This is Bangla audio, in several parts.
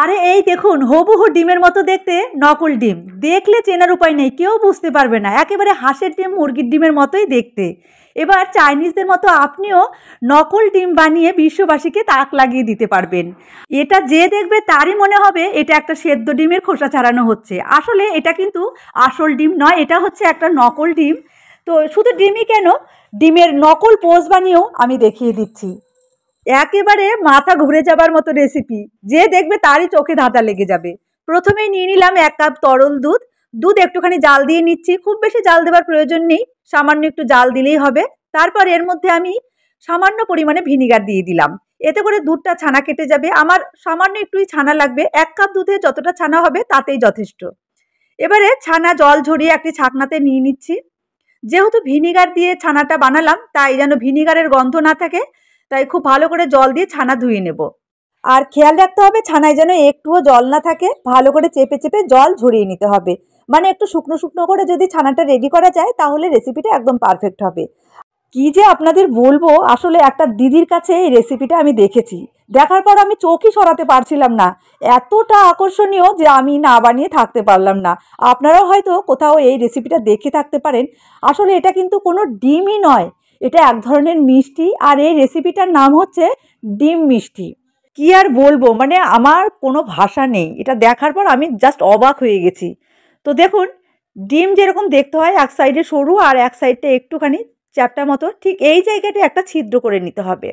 আরে এই দেখুন হবুহু ডিমের মতো দেখতে নকল ডিম দেখলে চেনার উপায় নেই কেউ বুঝতে পারবে না একেবারে হাঁসের ডিম মুরগির ডিমের মতোই দেখতে এবার চাইনিজদের মতো আপনিও নকল ডিম বানিয়ে বিশ্ববাসীকে তাক লাগিয়ে দিতে পারবেন এটা যে দেখবে তারই মনে হবে এটা একটা সেদ্ধ ডিমের খোসা ছাড়ানো হচ্ছে আসলে এটা কিন্তু আসল ডিম নয় এটা হচ্ছে একটা নকল ডিম তো শুধু ডিমই কেন ডিমের নকল পোজ বানিয়েও আমি দেখিয়ে দিচ্ছি একেবারে মাথা ঘুরে যাবার মতো রেসিপি যে দেখবে তারই চোখে ধাঁধা লেগে যাবে প্রথমেই নিয়ে নিলাম এক কাপ তরল দুধ দুধ একটুখানি জাল দিয়ে নিচ্ছি খুব বেশি জাল দেওয়ার প্রয়োজন নেই সামান্য একটু জাল দিলেই হবে তারপর এর মধ্যে আমি সামান্য পরিমাণে ভিনিগার দিয়ে দিলাম এতে করে দুধটা ছানা কেটে যাবে আমার সামান্য একটুই ছানা লাগবে এক কাপ দুধে যতটা ছানা হবে তাতেই যথেষ্ট এবারে ছানা জল ঝরিয়ে একটি ছাকনাতে নিয়ে নিচ্ছি যেহেতু ভিনিগার দিয়ে ছানাটা বানালাম তাই যেন ভিনিগারের গন্ধ না থাকে তাই খুব ভালো করে জল দিয়ে ছানা ধুয়ে নেব আর খেয়াল রাখতে হবে ছানায় যেন একটুও জল না থাকে ভালো করে চেপে চেপে জল ঝরিয়ে নিতে হবে মানে একটু শুকনো শুকনো করে যদি ছানাটা রেডি করা যায় তাহলে রেসিপিটা একদম পারফেক্ট হবে কি যে আপনাদের বলবো আসলে একটা দিদির কাছে এই রেসিপিটা আমি দেখেছি দেখার পর আমি চোখই সরাতে পারছিলাম না এতটা আকর্ষণীয় যে আমি না বানিয়ে থাকতে পারলাম না আপনারাও হয়তো কোথাও এই রেসিপিটা দেখে থাকতে পারেন আসলে এটা কিন্তু কোনো ডিমই নয় এটা এক ধরনের মিষ্টি আর এই রেসিপিটার নাম হচ্ছে ডিম মিষ্টি কি আর বলবো মানে আমার কোনো ভাষা নেই এটা দেখার পর আমি জাস্ট অবাক হয়ে গেছি তো দেখুন ডিম যেরকম দেখতে হয় এক সাইডে সরু আর এক সাইডটা একটুখানি চ্যাপটা মতো ঠিক এই জায়গাটা একটা ছিদ্র করে নিতে হবে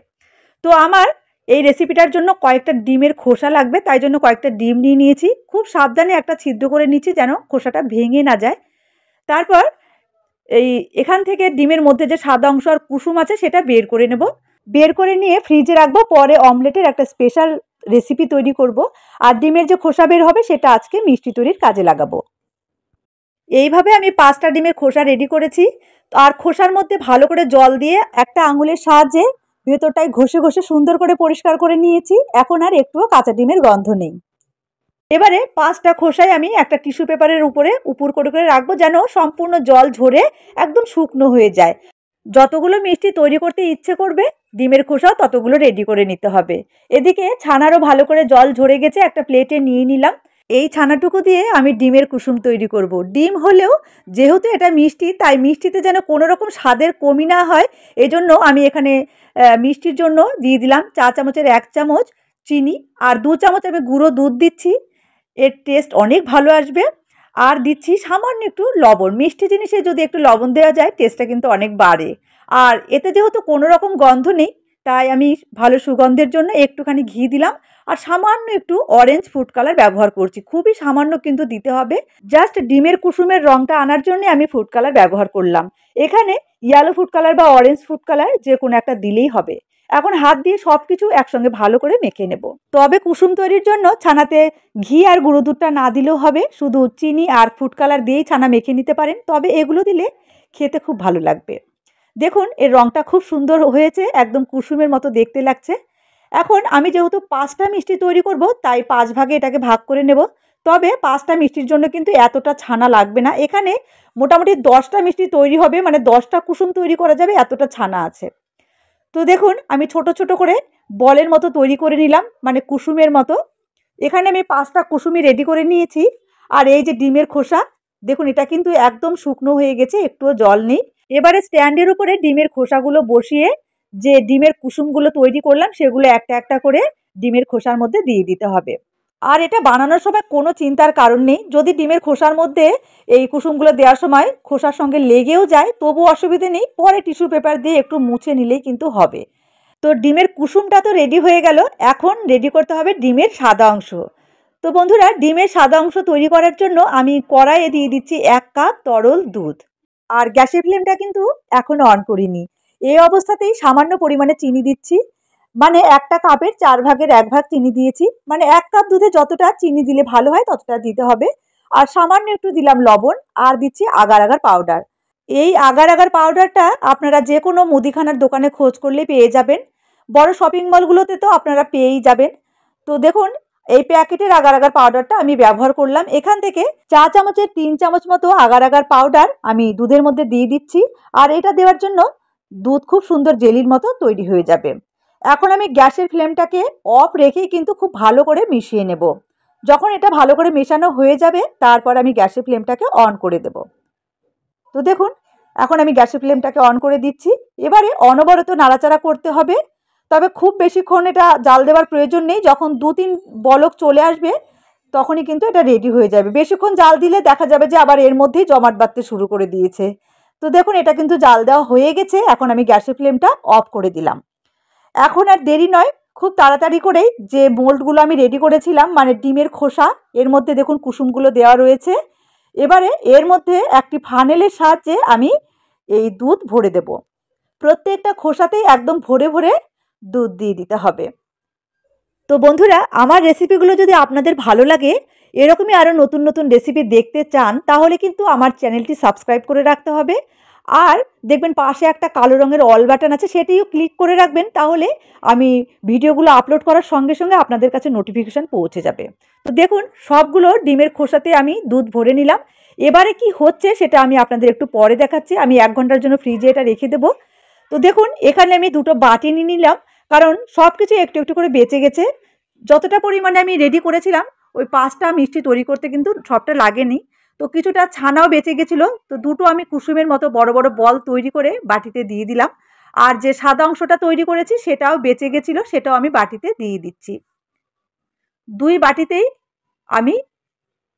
তো আমার এই রেসিপিটার জন্য কয়েকটা ডিমের খোসা লাগবে তাই জন্য কয়েকটা ডিম নিয়ে নিয়েছি খুব সাবধানে একটা ছিদ্র করে নিচ্ছি যেন খোসাটা ভেঙে না যায় তারপর এই এখান থেকে ডিমের মধ্যে যে সাদা অংশ আর কুসুম আছে সেটা বের করে নেব বের করে নিয়ে ফ্রিজে রাখবো পরে অমলেটের একটা স্পেশাল রেসিপি তৈরি করব আর ডিমের যে খোসা বের হবে সেটা আজকে মিষ্টি তৈরির কাজে লাগাবো এইভাবে আমি পাঁচটা ডিমের খোসা রেডি করেছি আর খোসার মধ্যে ভালো করে জল দিয়ে একটা আঙুলের সাহায্যে ভেতরটায় ঘষে ঘষে সুন্দর করে পরিষ্কার করে নিয়েছি এখন আর একটুও কাঁচা ডিমের গন্ধ নেই এবারে পাঁচটা খোসায় আমি একটা টিস্যু পেপারের উপরে উপর করে করে রাখবো যেন সম্পূর্ণ জল ঝরে একদম শুকনো হয়ে যায় যতগুলো মিষ্টি তৈরি করতে ইচ্ছে করবে ডিমের খোসাও ততগুলো রেডি করে নিতে হবে এদিকে ছানারও ভালো করে জল ঝরে গেছে একটা প্লেটে নিয়ে নিলাম এই ছানাটুকু দিয়ে আমি ডিমের কুসুম তৈরি করব। ডিম হলেও যেহেতু এটা মিষ্টি তাই মিষ্টিতে যেন কোনো রকম স্বাদের কমি না হয় এজন্য আমি এখানে মিষ্টির জন্য দিয়ে দিলাম চা চামচের এক চামচ চিনি আর দু চামচ আমি গুঁড়ো দুধ দিচ্ছি এর টেস্ট অনেক ভালো আসবে আর দিচ্ছি সামান্য একটু লবণ মিষ্টি জিনিসে যদি একটু লবণ দেওয়া যায় টেস্টটা কিন্তু অনেক বাড়ে আর এতে যেহেতু কোনো রকম গন্ধ নেই তাই আমি ভালো সুগন্ধের জন্য একটুখানি ঘি দিলাম আর সামান্য একটু অরেঞ্জ ফুড কালার ব্যবহার করছি খুবই সামান্য কিন্তু দিতে হবে জাস্ট ডিমের কুসুমের রঙটা আনার জন্য আমি ফুড কালার ব্যবহার করলাম এখানে ইয়েলো ফুড কালার বা অরেঞ্জ ফুড কালার যে কোনো একটা দিলেই হবে এখন হাত দিয়ে সব কিছু একসঙ্গে ভালো করে মেখে নেব তবে কুসুম তৈরির জন্য ছানাতে ঘি আর গুঁড়ো দুধটা না দিলেও হবে শুধু চিনি আর ফুড কালার দিয়েই ছানা মেখে নিতে পারেন তবে এগুলো দিলে খেতে খুব ভালো লাগবে দেখুন এর রঙটা খুব সুন্দর হয়েছে একদম কুসুমের মতো দেখতে লাগছে এখন আমি যেহেতু পাঁচটা মিষ্টি তৈরি করব তাই পাঁচ ভাগে এটাকে ভাগ করে নেব তবে পাঁচটা মিষ্টির জন্য কিন্তু এতটা ছানা লাগবে না এখানে মোটামুটি দশটা মিষ্টি তৈরি হবে মানে দশটা কুসুম তৈরি করা যাবে এতটা ছানা আছে তো দেখুন আমি ছোট ছোট করে বলের মতো তৈরি করে নিলাম মানে কুসুমের মতো এখানে আমি পাঁচটা কুসুমি রেডি করে নিয়েছি আর এই যে ডিমের খোসা দেখুন এটা কিন্তু একদম শুকনো হয়ে গেছে একটুও জল নেই এবারে স্ট্যান্ডের উপরে ডিমের খোসাগুলো বসিয়ে যে ডিমের কুসুমগুলো তৈরি করলাম সেগুলো একটা একটা করে ডিমের খোসার মধ্যে দিয়ে দিতে হবে আর এটা বানানোর সময় কোনো চিন্তার কারণ নেই যদি ডিমের খোসার মধ্যে এই কুসুমগুলো দেওয়ার সময় খোসার সঙ্গে লেগেও যায় তবু অসুবিধে নেই পরে টিস্যু পেপার দিয়ে একটু মুছে নিলেই কিন্তু হবে তো ডিমের কুসুমটা তো রেডি হয়ে গেল এখন রেডি করতে হবে ডিমের সাদা অংশ তো বন্ধুরা ডিমের সাদা অংশ তৈরি করার জন্য আমি কড়াইয়ে দিয়ে দিচ্ছি এক কাপ তরল দুধ আর গ্যাসের ফ্লেমটা কিন্তু এখনও অন করিনি এই অবস্থাতেই সামান্য পরিমাণে চিনি দিচ্ছি মানে একটা কাপের চার ভাগের এক ভাগ চিনি দিয়েছি মানে এক কাপ দুধে যতটা চিনি দিলে ভালো হয় ততটা দিতে হবে আর সামান্য একটু দিলাম লবণ আর দিচ্ছি আগার আগার পাউডার এই আগার আগার পাউডারটা আপনারা যে কোনো মুদিখানার দোকানে খোঁজ করলে পেয়ে যাবেন বড় শপিং মলগুলোতে তো আপনারা পেয়েই যাবেন তো দেখুন এই প্যাকেটের আগার আগার পাউডারটা আমি ব্যবহার করলাম এখান থেকে চা চামচের তিন চামচ মতো আগার আগার পাউডার আমি দুধের মধ্যে দিয়ে দিচ্ছি আর এটা দেওয়ার জন্য দুধ খুব সুন্দর জেলির মতো তৈরি হয়ে যাবে এখন আমি গ্যাসের ফ্লেমটাকে অফ রেখেই কিন্তু খুব ভালো করে মিশিয়ে নেব যখন এটা ভালো করে মেশানো হয়ে যাবে তারপর আমি গ্যাসের ফ্লেমটাকে অন করে দেব তো দেখুন এখন আমি গ্যাসের ফ্লেমটাকে অন করে দিচ্ছি এবারে অনবরত নাড়াচাড়া করতে হবে তবে খুব বেশিক্ষণ এটা জাল দেওয়ার প্রয়োজন নেই যখন দু তিন বলক চলে আসবে তখনই কিন্তু এটা রেডি হয়ে যাবে বেশিক্ষণ জাল দিলে দেখা যাবে যে আবার এর মধ্যেই জমাট বাঁধতে শুরু করে দিয়েছে তো দেখুন এটা কিন্তু জাল দেওয়া হয়ে গেছে এখন আমি গ্যাসের ফ্লেমটা অফ করে দিলাম এখন আর দেরি নয় খুব তাড়াতাড়ি করেই যে মোল্ডগুলো আমি রেডি করেছিলাম মানে ডিমের খোসা এর মধ্যে দেখুন কুসুমগুলো দেওয়া রয়েছে এবারে এর মধ্যে একটি ফানেলের সাহায্যে আমি এই দুধ ভরে দেব প্রত্যেকটা খোসাতেই একদম ভরে ভরে দুধ দিয়ে দিতে হবে তো বন্ধুরা আমার রেসিপিগুলো যদি আপনাদের ভালো লাগে এরকমই আরও নতুন নতুন রেসিপি দেখতে চান তাহলে কিন্তু আমার চ্যানেলটি সাবস্ক্রাইব করে রাখতে হবে আর দেখবেন পাশে একটা কালো রঙের অল বাটন আছে সেটিও ক্লিক করে রাখবেন তাহলে আমি ভিডিওগুলো আপলোড করার সঙ্গে সঙ্গে আপনাদের কাছে নোটিফিকেশান পৌঁছে যাবে তো দেখুন সবগুলো ডিমের খোসাতে আমি দুধ ভরে নিলাম এবারে কি হচ্ছে সেটা আমি আপনাদের একটু পরে দেখাচ্ছি আমি এক ঘন্টার জন্য ফ্রিজে এটা রেখে দেবো তো দেখুন এখানে আমি দুটো বাটি নিয়ে নিলাম কারণ সব কিছু একটু একটু করে বেঁচে গেছে যতটা পরিমাণে আমি রেডি করেছিলাম ওই পাঁচটা মিষ্টি তৈরি করতে কিন্তু সবটা লাগেনি তো কিছুটা ছানাও বেঁচে গেছিলো তো দুটো আমি কুসুমের মতো বড় বড় বল তৈরি করে বাটিতে দিয়ে দিলাম আর যে সাদা অংশটা তৈরি করেছি সেটাও বেঁচে গেছিলো সেটাও আমি বাটিতে দিয়ে দিচ্ছি দুই বাটিতেই আমি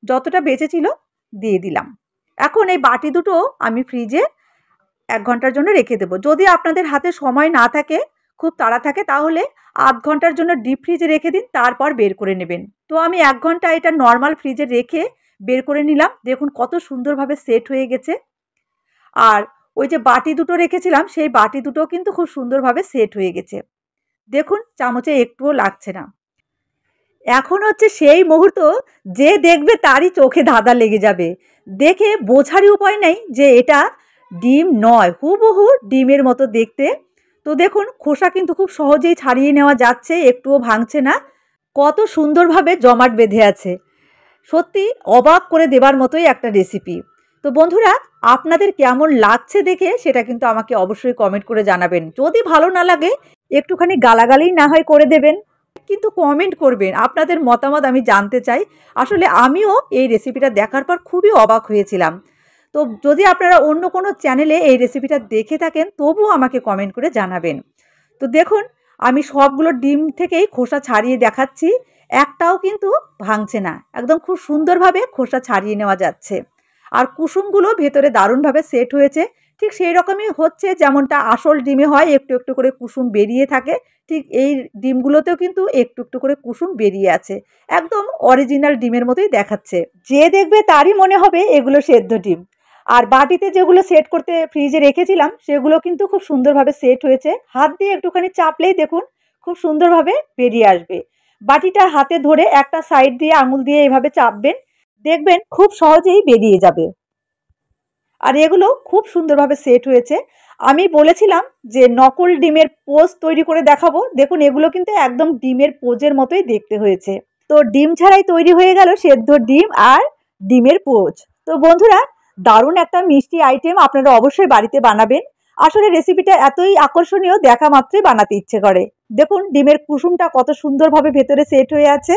যতটা বেঁচেছিল দিয়ে দিলাম এখন এই বাটি দুটো আমি ফ্রিজে এক ঘন্টার জন্য রেখে দেবো যদি আপনাদের হাতে সময় না থাকে খুব তাড়া থাকে তাহলে আধ ঘন্টার জন্য ডিপ ফ্রিজে রেখে দিন তারপর বের করে নেবেন তো আমি এক ঘন্টা এটা নর্মাল ফ্রিজে রেখে বের করে নিলাম দেখুন কত সুন্দরভাবে সেট হয়ে গেছে আর ওই যে বাটি দুটো রেখেছিলাম সেই বাটি দুটো কিন্তু খুব সুন্দরভাবে সেট হয়ে গেছে দেখুন চামচে একটুও লাগছে না এখন হচ্ছে সেই মুহূর্ত যে দেখবে তারই চোখে ধাঁধা লেগে যাবে দেখে বোঝারই উপায় নেই যে এটা ডিম নয় হুবহু ডিমের মতো দেখতে তো দেখুন খোসা কিন্তু খুব সহজেই ছাড়িয়ে নেওয়া যাচ্ছে একটুও ভাঙছে না কত সুন্দরভাবে জমাট বেঁধে আছে সত্যি অবাক করে দেবার মতোই একটা রেসিপি তো বন্ধুরা আপনাদের কেমন লাগছে দেখে সেটা কিন্তু আমাকে অবশ্যই কমেন্ট করে জানাবেন যদি ভালো না লাগে একটুখানি গালাগালি না হয় করে দেবেন কিন্তু কমেন্ট করবেন আপনাদের মতামত আমি জানতে চাই আসলে আমিও এই রেসিপিটা দেখার পর খুবই অবাক হয়েছিলাম তো যদি আপনারা অন্য কোনো চ্যানেলে এই রেসিপিটা দেখে থাকেন তবুও আমাকে কমেন্ট করে জানাবেন তো দেখুন আমি সবগুলো ডিম থেকেই খোসা ছাড়িয়ে দেখাচ্ছি একটাও কিন্তু ভাঙছে না একদম খুব সুন্দরভাবে খোসা ছাড়িয়ে নেওয়া যাচ্ছে আর কুসুমগুলো ভেতরে দারুণভাবে সেট হয়েছে ঠিক সেই রকমই হচ্ছে যেমনটা আসল ডিমে হয় একটু একটু করে কুসুম বেরিয়ে থাকে ঠিক এই ডিমগুলোতেও কিন্তু একটু একটু করে কুসুম বেরিয়ে আছে একদম অরিজিনাল ডিমের মতোই দেখাচ্ছে যে দেখবে তারই মনে হবে এগুলো সেদ্ধ ডিম আর বাটিতে যেগুলো সেট করতে ফ্রিজে রেখেছিলাম সেগুলো কিন্তু খুব সুন্দরভাবে সেট হয়েছে হাত দিয়ে একটুখানি চাপলেই দেখুন খুব সুন্দরভাবে বেরিয়ে আসবে বাটিটা হাতে ধরে একটা সাইড দিয়ে আঙুল দিয়ে এভাবে চাপবেন দেখবেন খুব সহজেই বেরিয়ে যাবে আর এগুলো খুব সুন্দরভাবে সেট হয়েছে আমি বলেছিলাম যে নকল ডিমের পোজ তৈরি করে দেখাবো দেখুন এগুলো কিন্তু একদম ডিমের পোজের মতোই দেখতে হয়েছে তো ডিম ছাড়াই তৈরি হয়ে গেল সেদ্ধ ডিম আর ডিমের পোজ তো বন্ধুরা দারুণ একটা মিষ্টি আইটেম আপনারা অবশ্যই বাড়িতে বানাবেন আসলে রেসিপিটা এতই আকর্ষণীয় দেখা মাত্রই বানাতে ইচ্ছে করে দেখুন ডিমের কুসুমটা কত সুন্দরভাবে ভেতরে সেট হয়ে আছে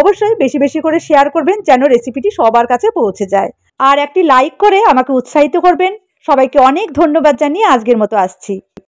অবশ্যই বেশি বেশি করে শেয়ার করবেন যেন রেসিপিটি সবার কাছে পৌঁছে যায় আর একটি লাইক করে আমাকে উৎসাহিত করবেন সবাইকে অনেক ধন্যবাদ জানিয়ে আজকের মতো আসছি